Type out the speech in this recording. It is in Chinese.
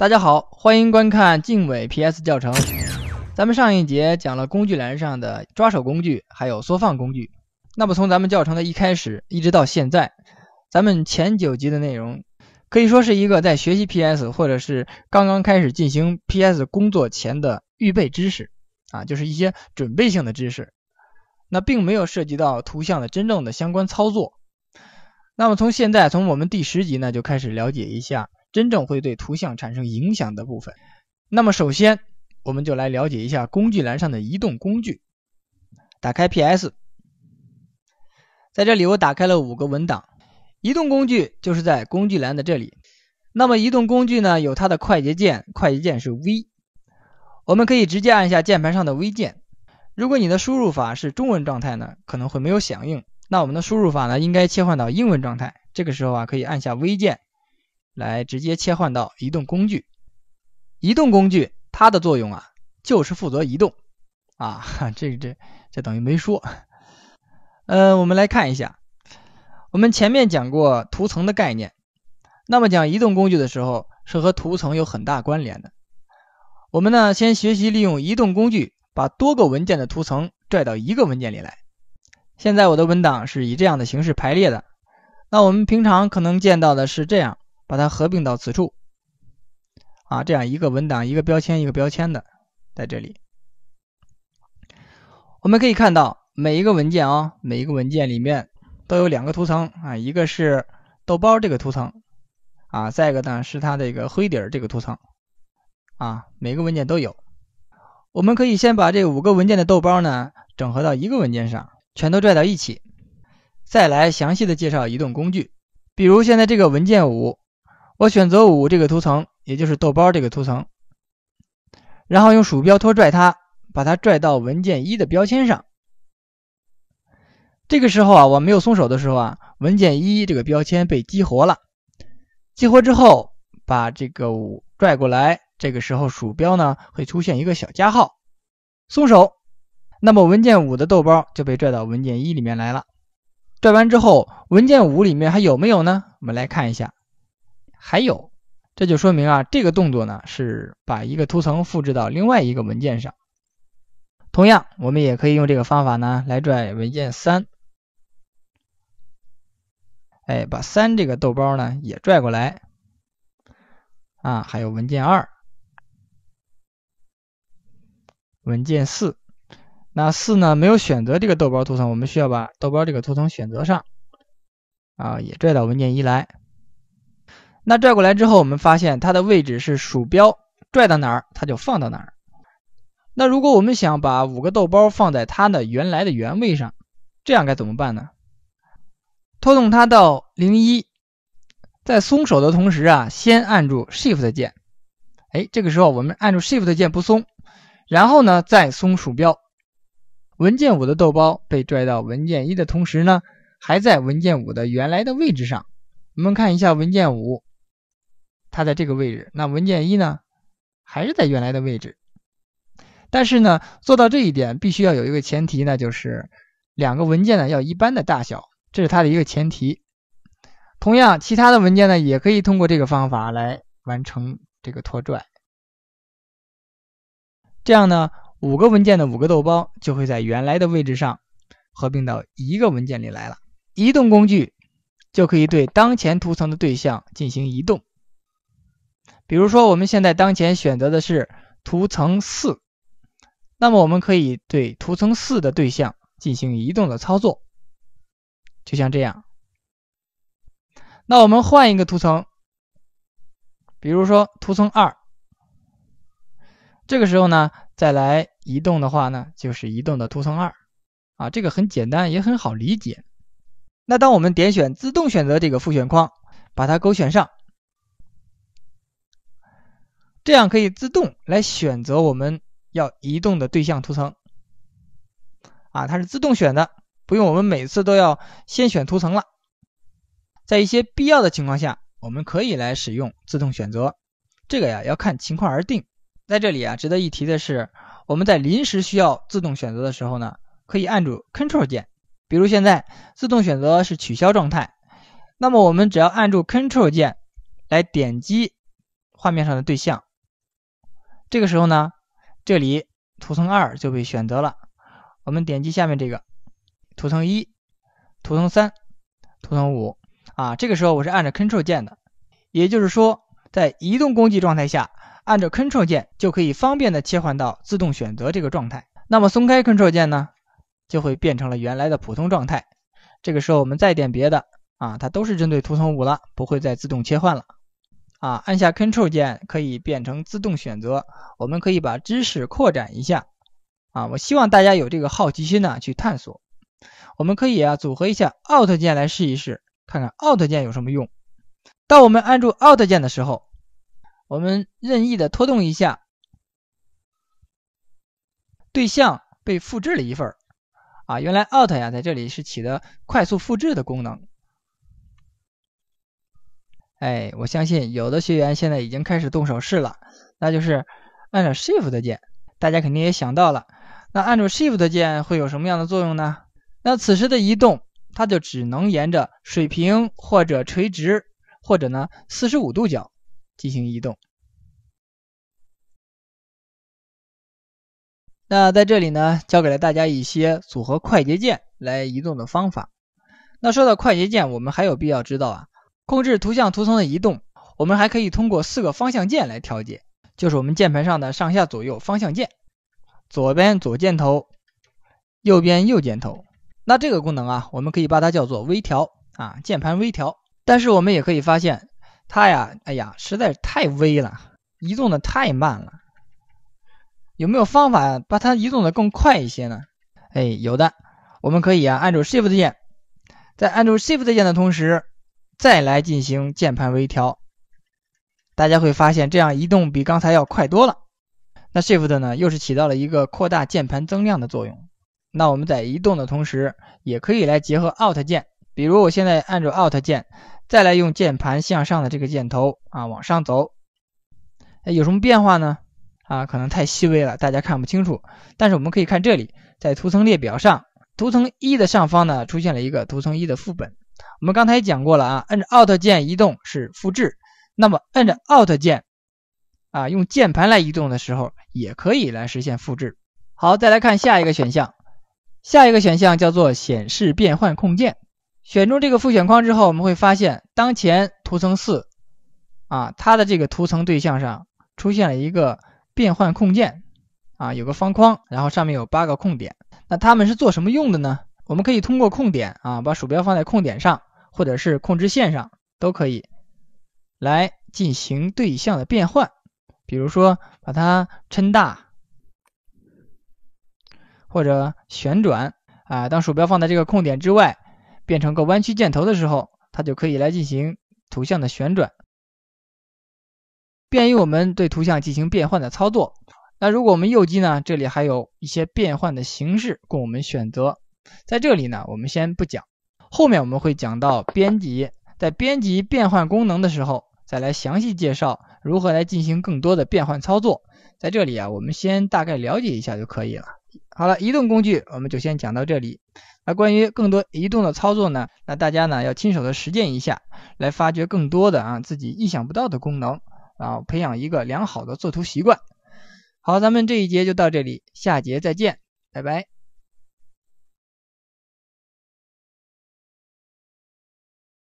大家好，欢迎观看静伟 PS 教程。咱们上一节讲了工具栏上的抓手工具，还有缩放工具。那么从咱们教程的一开始一直到现在，咱们前九集的内容，可以说是一个在学习 PS 或者是刚刚开始进行 PS 工作前的预备知识啊，就是一些准备性的知识。那并没有涉及到图像的真正的相关操作。那么从现在，从我们第十集呢就开始了解一下。真正会对图像产生影响的部分，那么首先我们就来了解一下工具栏上的移动工具。打开 PS，在这里我打开了五个文档。移动工具就是在工具栏的这里。那么移动工具呢，有它的快捷键，快捷键是 V。我们可以直接按下键盘上的 V 键。如果你的输入法是中文状态呢，可能会没有响应。那我们的输入法呢，应该切换到英文状态。这个时候啊，可以按下 V 键。来直接切换到移动工具。移动工具它的作用啊，就是负责移动。啊，这这这等于没说。呃，我们来看一下，我们前面讲过图层的概念，那么讲移动工具的时候，是和图层有很大关联的。我们呢，先学习利用移动工具把多个文件的图层拽到一个文件里来。现在我的文档是以这样的形式排列的，那我们平常可能见到的是这样。把它合并到此处，啊，这样一个文档，一个标签，一个标签的在这里，我们可以看到每一个文件啊，每一个文件里面都有两个图层啊，一个是豆包这个图层啊，再一个呢是它的一个灰底儿这个图层啊，每个文件都有。我们可以先把这五个文件的豆包呢整合到一个文件上，全都拽到一起，再来详细的介绍移动工具，比如现在这个文件五。我选择五这个图层，也就是豆包这个图层，然后用鼠标拖拽它，把它拽到文件一的标签上。这个时候啊，我没有松手的时候啊，文件一这个标签被激活了。激活之后，把这个五拽过来，这个时候鼠标呢会出现一个小加号，松手，那么文件五的豆包就被拽到文件一里面来了。拽完之后，文件五里面还有没有呢？我们来看一下。还有，这就说明啊，这个动作呢是把一个图层复制到另外一个文件上。同样，我们也可以用这个方法呢来拽文件三，哎，把三这个豆包呢也拽过来。啊，还有文件二、文件四，那四呢没有选择这个豆包图层，我们需要把豆包这个图层选择上，啊，也拽到文件一来。那拽过来之后，我们发现它的位置是鼠标拽到哪儿，它就放到哪儿。那如果我们想把五个豆包放在它的原来的原位上，这样该怎么办呢？拖动它到零一，在松手的同时啊，先按住 Shift 键。哎，这个时候我们按住 Shift 键不松，然后呢再松鼠标。文件五的豆包被拽到文件一的同时呢，还在文件五的原来的位置上。我们看一下文件五。它在这个位置，那文件一呢，还是在原来的位置。但是呢，做到这一点必须要有一个前提，那就是两个文件呢要一般的大小，这是它的一个前提。同样，其他的文件呢也可以通过这个方法来完成这个拖拽。这样呢，五个文件的五个豆包就会在原来的位置上合并到一个文件里来了。移动工具就可以对当前图层的对象进行移动。比如说，我们现在当前选择的是图层四，那么我们可以对图层四的对象进行移动的操作，就像这样。那我们换一个图层，比如说图层二，这个时候呢，再来移动的话呢，就是移动的图层二啊，这个很简单，也很好理解。那当我们点选自动选择这个复选框，把它勾选上。这样可以自动来选择我们要移动的对象图层，啊，它是自动选的，不用我们每次都要先选图层了。在一些必要的情况下，我们可以来使用自动选择，这个呀要看情况而定。在这里啊，值得一提的是，我们在临时需要自动选择的时候呢，可以按住 c t r l 键。比如现在自动选择是取消状态，那么我们只要按住 c t r l 键来点击画面上的对象。这个时候呢，这里图层二就被选择了。我们点击下面这个图层一、图层三、图层五啊。这个时候我是按着 Ctrl 键的，也就是说，在移动工具状态下按着 Ctrl 键就可以方便的切换到自动选择这个状态。那么松开 Ctrl 键呢，就会变成了原来的普通状态。这个时候我们再点别的啊，它都是针对图层五了，不会再自动切换了。啊，按下 c t r l 键可以变成自动选择。我们可以把知识扩展一下。啊，我希望大家有这个好奇心呢，去探索。我们可以啊，组合一下 Alt 键来试一试，看看 Alt 键有什么用。当我们按住 Alt 键的时候，我们任意的拖动一下，对象被复制了一份啊，原来 Alt 呀，在这里是起的快速复制的功能。哎，我相信有的学员现在已经开始动手试了，那就是按着 Shift 键，大家肯定也想到了，那按住 Shift 键会有什么样的作用呢？那此时的移动，它就只能沿着水平或者垂直，或者呢四十五度角进行移动。那在这里呢，教给了大家一些组合快捷键来移动的方法。那说到快捷键，我们还有必要知道啊。控制图像图层的移动，我们还可以通过四个方向键来调节，就是我们键盘上的上下左右方向键，左边左箭头，右边右箭头。那这个功能啊，我们可以把它叫做微调啊，键盘微调。但是我们也可以发现，它呀，哎呀，实在是太微了，移动的太慢了。有没有方法把它移动的更快一些呢？哎，有的，我们可以啊按住 Shift 键，在按住 Shift 键的同时。再来进行键盘微调，大家会发现这样移动比刚才要快多了。那 Shift 呢，又是起到了一个扩大键盘增量的作用。那我们在移动的同时，也可以来结合 Alt 键，比如我现在按住 Alt 键，再来用键盘向上的这个箭头啊往上走，有什么变化呢？啊，可能太细微了，大家看不清楚。但是我们可以看这里，在图层列表上，图层一的上方呢出现了一个图层一的副本。我们刚才也讲过了啊，按着 Alt 键移动是复制，那么按着 Alt 键啊，用键盘来移动的时候，也可以来实现复制。好，再来看下一个选项，下一个选项叫做显示变换控件。选中这个复选框之后，我们会发现当前图层四啊，它的这个图层对象上出现了一个变换控件啊，有个方框，然后上面有八个空点。那它们是做什么用的呢？我们可以通过控点啊，把鼠标放在控点上，或者是控制线上，都可以来进行对象的变换。比如说把它撑大，或者旋转啊。当鼠标放在这个控点之外，变成个弯曲箭头的时候，它就可以来进行图像的旋转，便于我们对图像进行变换的操作。那如果我们右击呢，这里还有一些变换的形式供我们选择。在这里呢，我们先不讲，后面我们会讲到编辑，在编辑变换功能的时候，再来详细介绍如何来进行更多的变换操作。在这里啊，我们先大概了解一下就可以了。好了，移动工具我们就先讲到这里。那关于更多移动的操作呢，那大家呢要亲手的实践一下，来发掘更多的啊自己意想不到的功能，然后培养一个良好的作图习惯。好，咱们这一节就到这里，下节再见，拜拜。